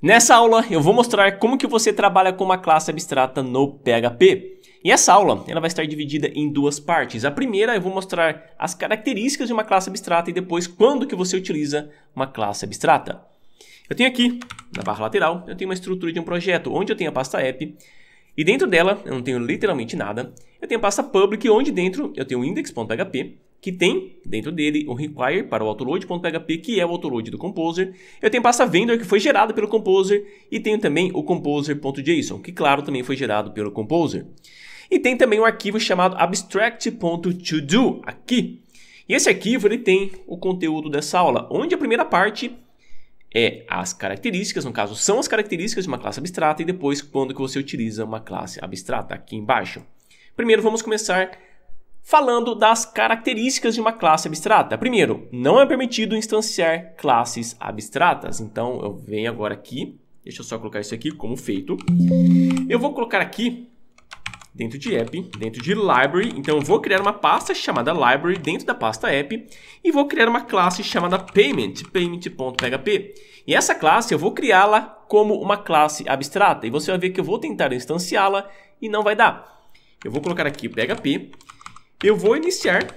Nessa aula eu vou mostrar como que você trabalha com uma classe abstrata no PHP. E essa aula ela vai estar dividida em duas partes. A primeira eu vou mostrar as características de uma classe abstrata e depois quando que você utiliza uma classe abstrata. Eu tenho aqui, na barra lateral, eu tenho uma estrutura de um projeto onde eu tenho a pasta app e dentro dela eu não tenho literalmente nada. Eu tenho a pasta public onde dentro eu tenho index.php que tem dentro dele o require para o autoload.php, que é o autoload do Composer. Eu tenho pasta vendor que foi gerada pelo Composer e tenho também o composer.json, que claro também foi gerado pelo Composer. E tem também um arquivo chamado abstract.todo aqui. E esse arquivo ele tem o conteúdo dessa aula, onde a primeira parte é as características, no caso são as características de uma classe abstrata e depois quando que você utiliza uma classe abstrata aqui embaixo. Primeiro vamos começar falando das características de uma classe abstrata. Primeiro, não é permitido instanciar classes abstratas. Então, eu venho agora aqui, deixa eu só colocar isso aqui como feito. Eu vou colocar aqui dentro de app, dentro de library. Então, eu vou criar uma pasta chamada library dentro da pasta app e vou criar uma classe chamada payment, payment.php. E essa classe eu vou criá-la como uma classe abstrata e você vai ver que eu vou tentar instanciá-la e não vai dar. Eu vou colocar aqui PHP eu vou iniciar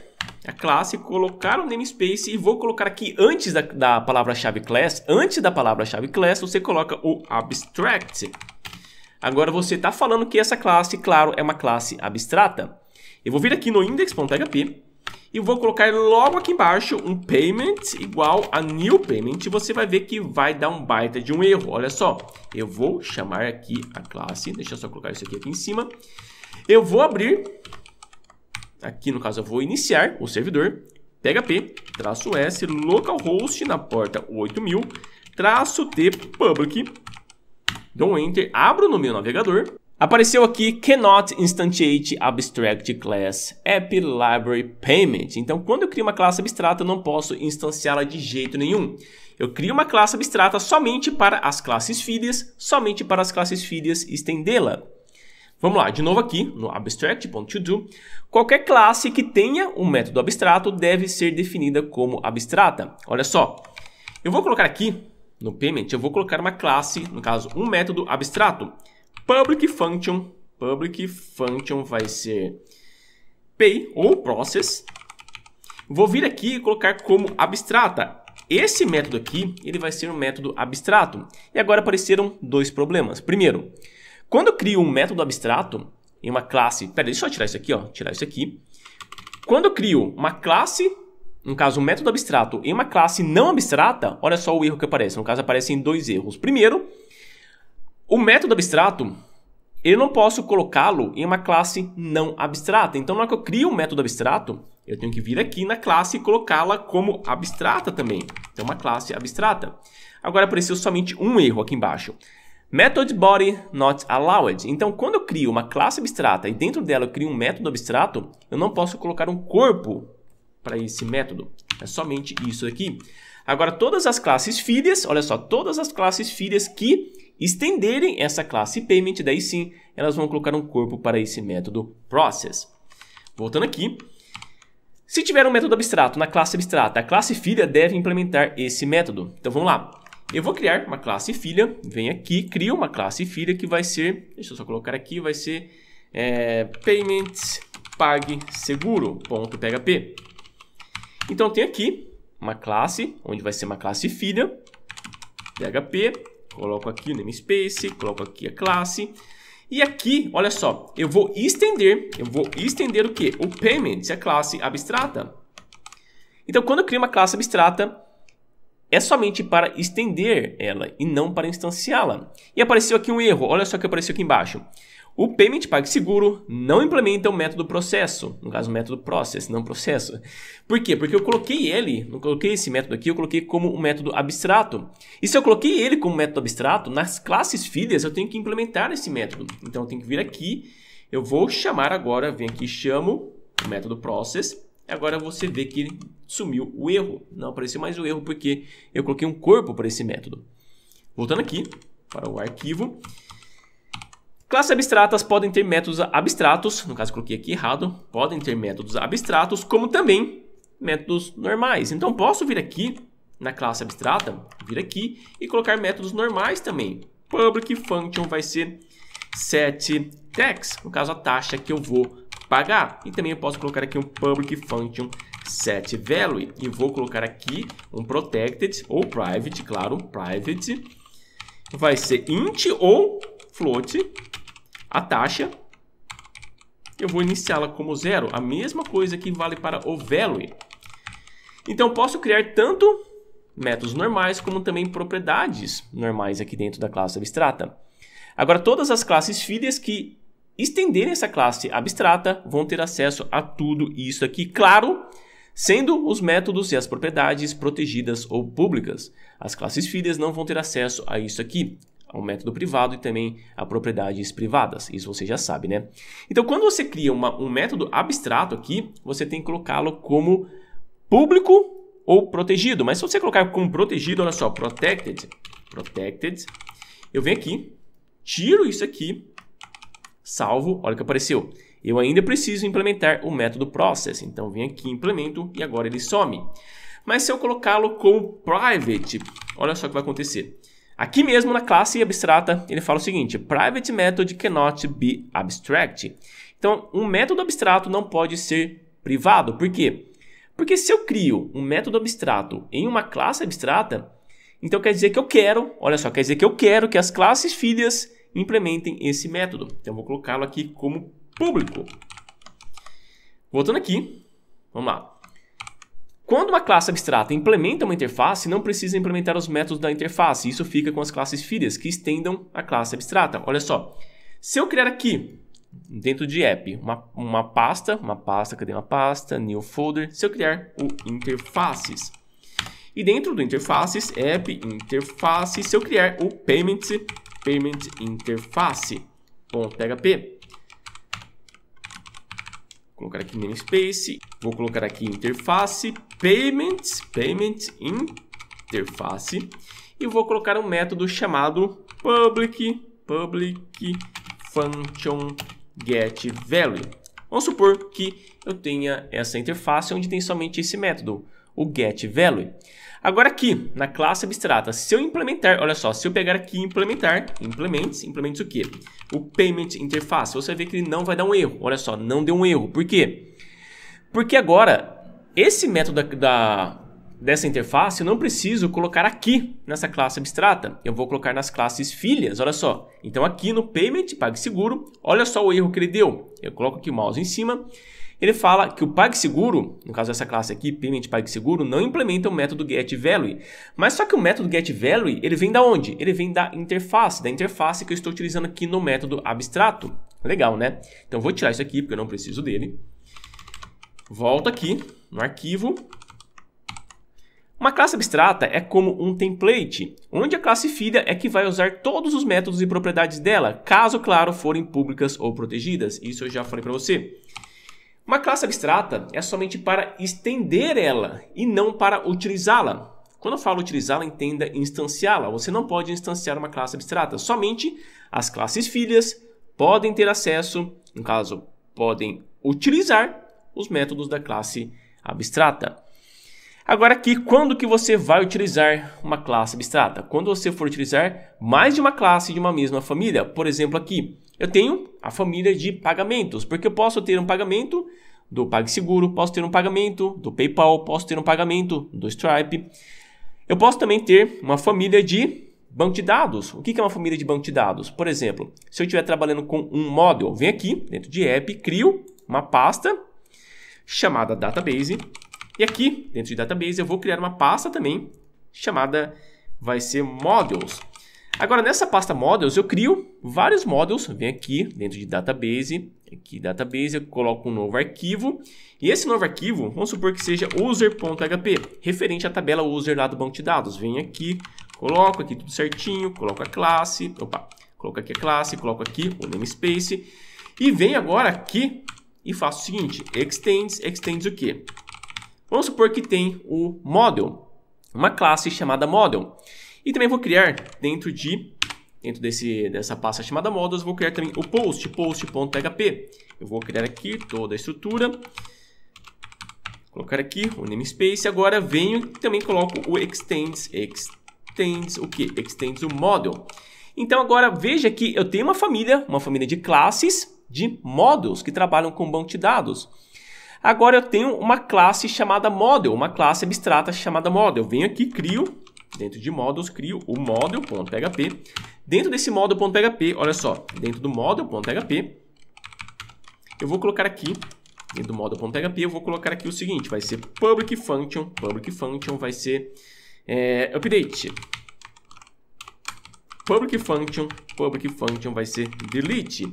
a classe, colocar o um namespace e vou colocar aqui antes da, da palavra-chave class, antes da palavra-chave class, você coloca o abstract. Agora você está falando que essa classe, claro, é uma classe abstrata. Eu vou vir aqui no index.php e vou colocar logo aqui embaixo um payment igual a new payment. Você vai ver que vai dar um baita de um erro. Olha só, eu vou chamar aqui a classe, deixa eu só colocar isso aqui, aqui em cima. Eu vou abrir Aqui, no caso, eu vou iniciar o servidor, php, traço s, localhost na porta 8000, traço t, public, dou um enter, abro no meu navegador, Apareceu aqui cannot instantiate abstract class app library payment. Então, quando eu crio uma classe abstrata, eu não posso instanciá-la de jeito nenhum. Eu crio uma classe abstrata somente para as classes filhas, somente para as classes filhas estendê-la. Vamos lá, de novo aqui no abstract.todo, qualquer classe que tenha um método abstrato deve ser definida como abstrata. Olha só, eu vou colocar aqui no payment, eu vou colocar uma classe, no caso um método abstrato, public function, public function vai ser pay ou process. Vou vir aqui e colocar como abstrata. Esse método aqui, ele vai ser um método abstrato. E agora apareceram dois problemas. Primeiro, quando eu crio um método abstrato em uma classe, pera, deixa eu tirar isso aqui, ó, tirar isso aqui. Quando eu crio uma classe, no caso um método abstrato, em uma classe não abstrata, olha só o erro que aparece. No caso aparecem dois erros. Primeiro, o método abstrato, eu não posso colocá-lo em uma classe não abstrata. Então, na hora que eu crio um método abstrato, eu tenho que vir aqui na classe e colocá-la como abstrata também. Então, uma classe abstrata. Agora apareceu somente um erro aqui embaixo. Method body not allowed. Então, quando eu crio uma classe abstrata e dentro dela eu crio um método abstrato, eu não posso colocar um corpo para esse método. É somente isso aqui. Agora, todas as classes filhas, olha só, todas as classes filhas que estenderem essa classe payment, daí sim, elas vão colocar um corpo para esse método process. Voltando aqui, se tiver um método abstrato na classe abstrata, a classe filha deve implementar esse método. Então, vamos lá. Eu vou criar uma classe filha, vem aqui, cria uma classe filha que vai ser, deixa eu só colocar aqui, vai ser é, Então tem aqui uma classe, onde vai ser uma classe filha, PHP, coloco aqui o namespace, coloco aqui a classe. E aqui, olha só, eu vou estender, eu vou estender o que? O Payments a classe abstrata. Então, quando eu crio uma classe abstrata, é somente para estender ela e não para instanciá-la. E apareceu aqui um erro, olha só o que apareceu aqui embaixo. O Payment PagSeguro não implementa o método processo, no caso o método process, não processo. Por quê? Porque eu coloquei ele, não coloquei esse método aqui, eu coloquei como um método abstrato. E se eu coloquei ele como método abstrato, nas classes filhas eu tenho que implementar esse método. Então eu tenho que vir aqui, eu vou chamar agora, vem aqui chamo o método process Agora você vê que sumiu o erro, não apareceu mais o erro porque eu coloquei um corpo para esse método. Voltando aqui para o arquivo, Classes abstratas podem ter métodos abstratos, no caso coloquei aqui errado, podem ter métodos abstratos, como também métodos normais. Então posso vir aqui na classe abstrata, vir aqui e colocar métodos normais também. Public function vai ser set tax, no caso a taxa que eu vou pagar. E também eu posso colocar aqui um public function set value e vou colocar aqui um protected ou private, claro, private vai ser int ou float a taxa. Eu vou iniciá-la como zero, a mesma coisa que vale para o value. Então posso criar tanto métodos normais como também propriedades normais aqui dentro da classe abstrata. Agora todas as classes filhas que estenderem essa classe abstrata, vão ter acesso a tudo isso aqui, claro, sendo os métodos e as propriedades protegidas ou públicas. As classes filhas não vão ter acesso a isso aqui, ao método privado e também a propriedades privadas. Isso você já sabe, né? Então, quando você cria uma, um método abstrato aqui, você tem que colocá-lo como público ou protegido. Mas se você colocar como protegido, olha só, protected, protected, eu venho aqui, tiro isso aqui Salvo, olha o que apareceu. Eu ainda preciso implementar o método process, então vem aqui, implemento e agora ele some. Mas se eu colocá-lo como private, olha só o que vai acontecer. Aqui mesmo na classe abstrata, ele fala o seguinte, private method cannot be abstract. Então, um método abstrato não pode ser privado. Por quê? Porque se eu crio um método abstrato em uma classe abstrata, então quer dizer que eu quero, olha só, quer dizer que eu quero que as classes filhas implementem esse método. Então, vou colocá-lo aqui como público. Voltando aqui, vamos lá. Quando uma classe abstrata implementa uma interface, não precisa implementar os métodos da interface. Isso fica com as classes filhas, que estendam a classe abstrata. Olha só, se eu criar aqui, dentro de app, uma, uma pasta, uma pasta, cadê uma pasta, new folder, se eu criar o interfaces. E dentro do interfaces, app, interface, se eu criar o payments payment interface.php. Vou colocar aqui namespace, vou colocar aqui interface, payments, payment interface e vou colocar um método chamado public public function get value. Vamos supor que eu tenha essa interface onde tem somente esse método o get value. Agora aqui, na classe abstrata, se eu implementar, olha só, se eu pegar aqui e implementar, implementes, implementes o quê? O payment interface, você vê que ele não vai dar um erro. Olha só, não deu um erro. Por quê? Porque agora, esse método da, da dessa interface, eu não preciso colocar aqui nessa classe abstrata. Eu vou colocar nas classes filhas, olha só. Então aqui no payment, seguro olha só o erro que ele deu. Eu coloco aqui o mouse em cima ele fala que o PagSeguro, no caso dessa classe aqui, Payment PagSeguro, não implementa o método getValue. Mas só que o método getValue, ele vem da onde? Ele vem da interface, da interface que eu estou utilizando aqui no método abstrato. Legal, né? Então vou tirar isso aqui porque eu não preciso dele. Volto aqui no arquivo. Uma classe abstrata é como um template, onde a classe filha é que vai usar todos os métodos e propriedades dela, caso, claro, forem públicas ou protegidas. Isso eu já falei para você. Uma classe abstrata é somente para estender ela e não para utilizá-la. Quando eu falo utilizá-la, entenda instanciá-la. Você não pode instanciar uma classe abstrata. Somente as classes filhas podem ter acesso, no caso, podem utilizar os métodos da classe abstrata. Agora aqui, quando que você vai utilizar uma classe abstrata? Quando você for utilizar mais de uma classe de uma mesma família. Por exemplo aqui, eu tenho a família de pagamentos, porque eu posso ter um pagamento do PagSeguro, posso ter um pagamento do PayPal, posso ter um pagamento do Stripe. Eu posso também ter uma família de banco de dados. O que é uma família de banco de dados? Por exemplo, se eu estiver trabalhando com um model, vem aqui dentro de app, crio uma pasta chamada database. E aqui, dentro de database, eu vou criar uma pasta também chamada vai ser models. Agora, nessa pasta models, eu crio vários models. venho aqui dentro de database, aqui database, eu coloco um novo arquivo. E esse novo arquivo, vamos supor que seja user.hp, referente à tabela user lá do banco de dados. Venho aqui, coloco aqui tudo certinho, coloco a classe, opa, coloco aqui a classe, coloco aqui o namespace. E venho agora aqui e faço o seguinte, extends, extends o quê? Vamos supor que tem o model, uma classe chamada model. E também vou criar dentro de dentro desse, dessa pasta chamada models vou criar também o post, post.php. Eu vou criar aqui toda a estrutura, colocar aqui o namespace, agora venho e também coloco o extends, extends o que? Extends o model. Então agora veja que eu tenho uma família, uma família de classes de modules que trabalham com banco de dados. Agora eu tenho uma classe chamada model, uma classe abstrata chamada model. venho aqui, crio Dentro de models, crio o model.php. Dentro desse model.php, olha só, dentro do model.php, eu vou colocar aqui, dentro do model.php, eu vou colocar aqui o seguinte, vai ser public function, public function vai ser é, update. Public function, public function vai ser delete.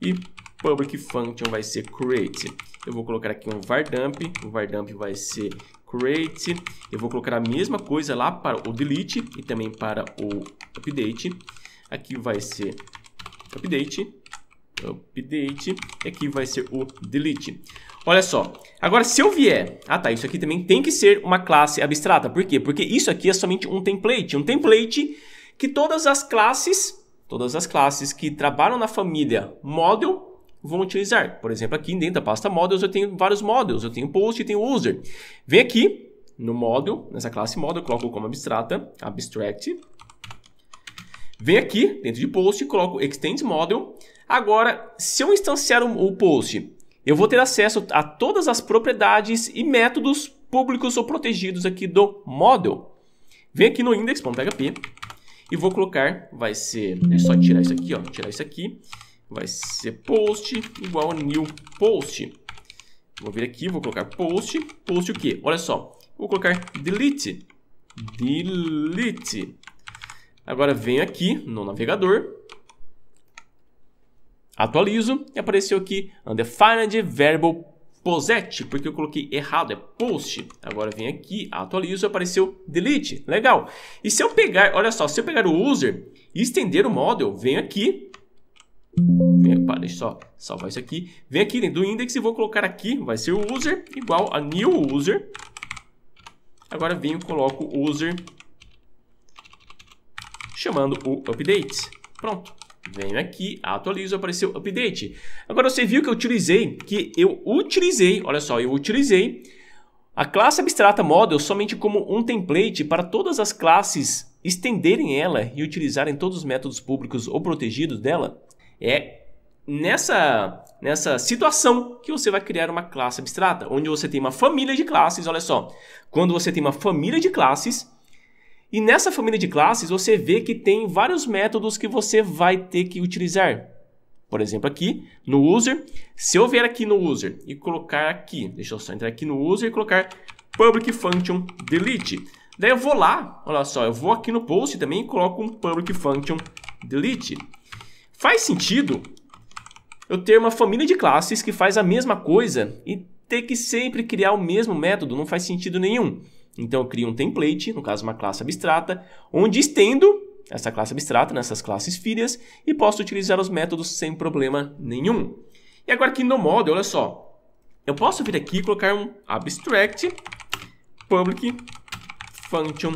E public function vai ser create. Eu vou colocar aqui um var dump, o var dump vai ser create, eu vou colocar a mesma coisa lá para o delete e também para o update. Aqui vai ser update, update, e aqui vai ser o delete. Olha só, agora se eu vier... Ah tá, isso aqui também tem que ser uma classe abstrata. Por quê? Porque isso aqui é somente um template. Um template que todas as classes, todas as classes que trabalham na família model vão utilizar. Por exemplo, aqui dentro da pasta models eu tenho vários models, eu tenho post e tenho user. Vem aqui no model, nessa classe model, eu coloco como abstrata, abstract. Vem aqui dentro de post, coloco extend model. Agora, se eu instanciar o post, eu vou ter acesso a todas as propriedades e métodos públicos ou protegidos aqui do model. Vem aqui no index.php e vou colocar, vai ser, é só tirar isso aqui, ó, tirar isso aqui vai ser post igual new post. Vou vir aqui, vou colocar post, post o quê? Olha só, vou colocar delete, delete. Agora venho aqui no navegador, atualizo e apareceu aqui undefined verbal POSET, porque eu coloquei errado, é POST. Agora vem aqui, atualizo, apareceu DELETE. Legal. E se eu pegar, olha só, se eu pegar o USER e estender o model, venho aqui, Opa, deixa só salvar isso aqui. Vem aqui dentro né, do index e vou colocar aqui, vai ser o user igual a new user. Agora venho e coloco user chamando o update. Pronto. Venho aqui, atualizo, apareceu update. Agora você viu que eu utilizei, que eu utilizei, olha só, eu utilizei a classe abstrata model somente como um template para todas as classes estenderem ela e utilizarem todos os métodos públicos ou protegidos dela é nessa, nessa situação que você vai criar uma classe abstrata, onde você tem uma família de classes, olha só. Quando você tem uma família de classes, e nessa família de classes você vê que tem vários métodos que você vai ter que utilizar. Por exemplo, aqui no user, se eu vier aqui no user e colocar aqui, deixa eu só entrar aqui no user e colocar public function delete. Daí eu vou lá, olha só, eu vou aqui no post também e coloco um public function delete. Faz sentido eu ter uma família de classes que faz a mesma coisa e ter que sempre criar o mesmo método? Não faz sentido nenhum. Então eu crio um template, no caso uma classe abstrata, onde estendo essa classe abstrata nessas classes filhas e posso utilizar os métodos sem problema nenhum. E agora aqui no model, olha só. Eu posso vir aqui e colocar um abstract public function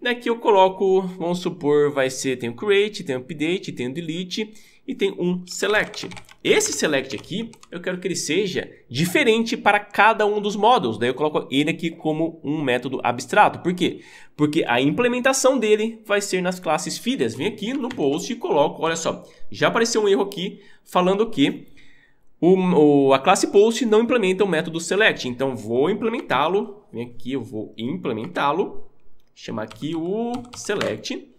Daqui eu coloco, vamos supor, vai ser, tem o create, tem o update, tem o delete e tem um select. Esse select aqui, eu quero que ele seja diferente para cada um dos módulos. Daí eu coloco ele aqui como um método abstrato. Por quê? Porque a implementação dele vai ser nas classes filhas. Vem aqui no post e coloco, olha só, já apareceu um erro aqui falando que o, o, a classe post não implementa o método select. Então vou implementá-lo, vem aqui, eu vou implementá-lo chamar aqui o select,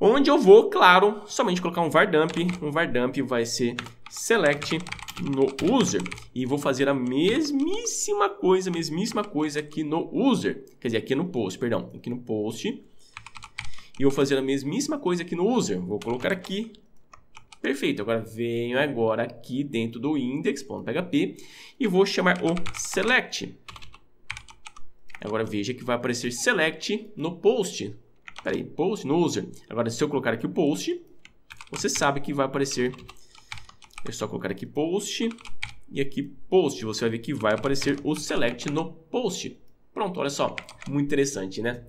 onde eu vou, claro, somente colocar um var dump, um var dump vai ser select no user e vou fazer a mesmíssima coisa, mesmíssima coisa aqui no user, quer dizer, aqui no post, perdão, aqui no post, e vou fazer a mesmíssima coisa aqui no user, vou colocar aqui Perfeito, agora venho agora aqui dentro do index.php e vou chamar o select. Agora veja que vai aparecer select no post. Peraí, post no user. Agora se eu colocar aqui o post, você sabe que vai aparecer. É só colocar aqui post e aqui post. Você vai ver que vai aparecer o select no post. Pronto, olha só. Muito interessante, né?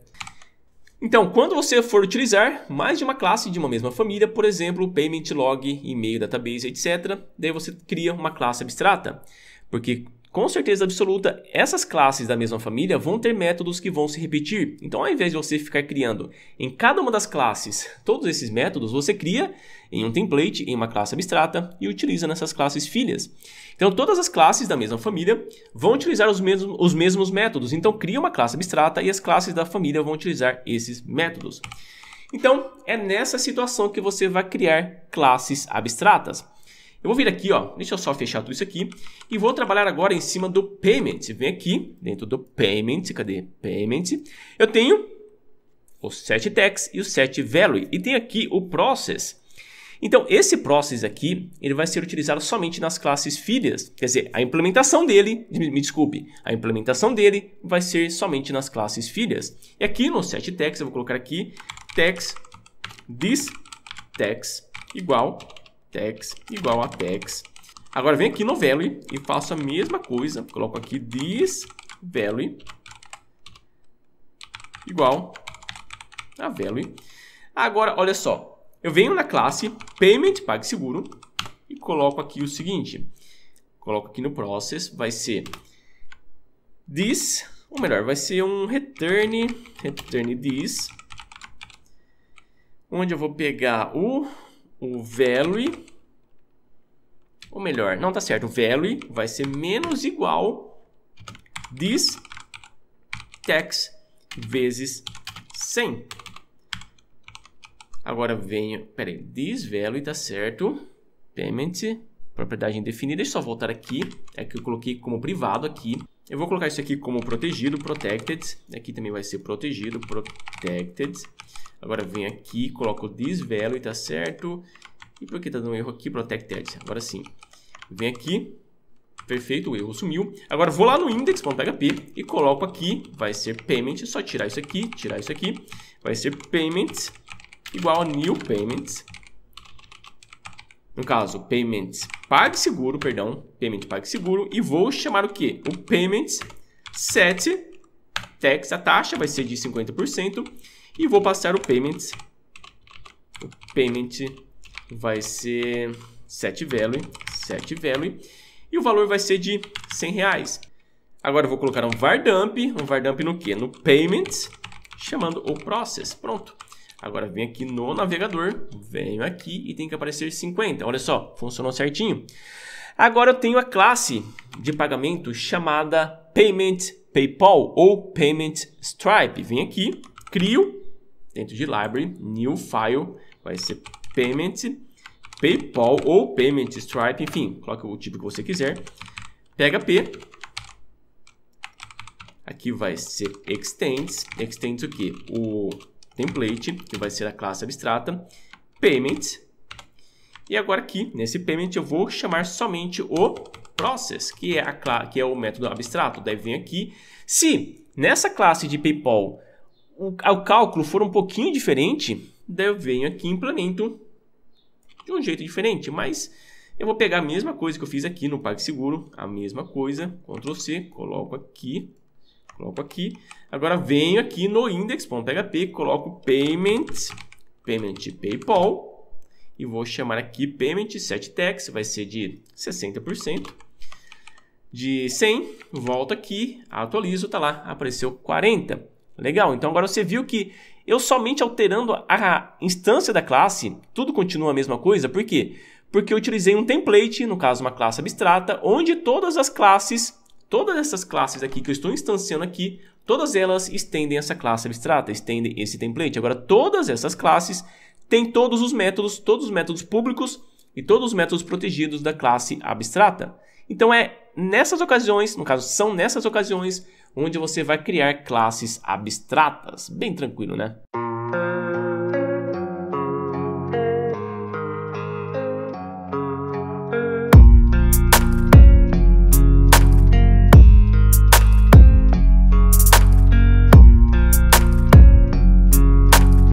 Então, quando você for utilizar mais de uma classe de uma mesma família, por exemplo, payment log, e-mail, database, etc., daí você cria uma classe abstrata. Porque com certeza absoluta, essas classes da mesma família vão ter métodos que vão se repetir. Então, ao invés de você ficar criando em cada uma das classes todos esses métodos, você cria em um template, em uma classe abstrata e utiliza nessas classes filhas. Então, todas as classes da mesma família vão utilizar os mesmos, os mesmos métodos. Então, cria uma classe abstrata e as classes da família vão utilizar esses métodos. Então, é nessa situação que você vai criar classes abstratas. Eu vou vir aqui, ó, deixa eu só fechar tudo isso aqui e vou trabalhar agora em cima do payment. Vem aqui, dentro do payment, cadê payment? Eu tenho o set tax e o set value e tem aqui o process. Então, esse process aqui, ele vai ser utilizado somente nas classes filhas. Quer dizer, a implementação dele, me desculpe, a implementação dele vai ser somente nas classes filhas. E aqui no set tax, eu vou colocar aqui tax this tax igual text igual a text. Agora vem aqui no value e faço a mesma coisa. Coloco aqui this value igual a value. Agora, olha só. Eu venho na classe payment PagSeguro e coloco aqui o seguinte. Coloco aqui no process, vai ser this, ou melhor, vai ser um return, return this, onde eu vou pegar o o value, ou melhor, não tá certo, o value vai ser menos igual this tax vezes 100. Agora venho, peraí, this value tá certo, payment, propriedade indefinida, deixa eu só voltar aqui, é que eu coloquei como privado aqui. Eu vou colocar isso aqui como protegido, protected, aqui também vai ser protegido, protected, Agora vem aqui, coloco o desvelo e tá certo. E por que tá dando um erro aqui? Protect Edge. Agora sim. Vem aqui. Perfeito, o erro sumiu. Agora vou lá no index.php e coloco aqui, vai ser payment, só tirar isso aqui, tirar isso aqui. Vai ser payment igual a new payment. No caso, payment PagSeguro, perdão, payment PagSeguro. E vou chamar o que? O payment set tax a taxa vai ser de 50%. E vou passar o payment. O payment vai ser set value, set value. E o valor vai ser de 100 reais. Agora eu vou colocar um var dump, um var dump no que? No payment, chamando o process. Pronto. Agora vem aqui no navegador, venho aqui e tem que aparecer 50. Olha só, funcionou certinho. Agora eu tenho a classe de pagamento chamada Payment PayPal ou Payment Stripe. Vem aqui, crio dentro de library, new file, vai ser payment, PayPal ou payment stripe, enfim, coloque o tipo que você quiser. Pega P, aqui vai ser extends, extends o que? O template, que vai ser a classe abstrata, payment, e agora aqui, nesse payment, eu vou chamar somente o process, que é, a que é o método abstrato. deve vir aqui, se nessa classe de PayPal o, o cálculo for um pouquinho diferente, daí eu venho aqui e implemento de um jeito diferente, mas eu vou pegar a mesma coisa que eu fiz aqui no PagSeguro, a mesma coisa, Ctrl C, coloco aqui, coloco aqui. Agora venho aqui no index.php, coloco payment, payment PayPal e vou chamar aqui payment set tax, vai ser de 60%. De 100, volto aqui, atualizo, tá lá, apareceu 40. Legal, então agora você viu que eu somente alterando a instância da classe, tudo continua a mesma coisa, por quê? Porque eu utilizei um template, no caso uma classe abstrata, onde todas as classes, todas essas classes aqui que eu estou instanciando aqui, todas elas estendem essa classe abstrata, estendem esse template. Agora todas essas classes têm todos os métodos, todos os métodos públicos e todos os métodos protegidos da classe abstrata. Então é nessas ocasiões, no caso são nessas ocasiões onde você vai criar classes abstratas. Bem tranquilo, né?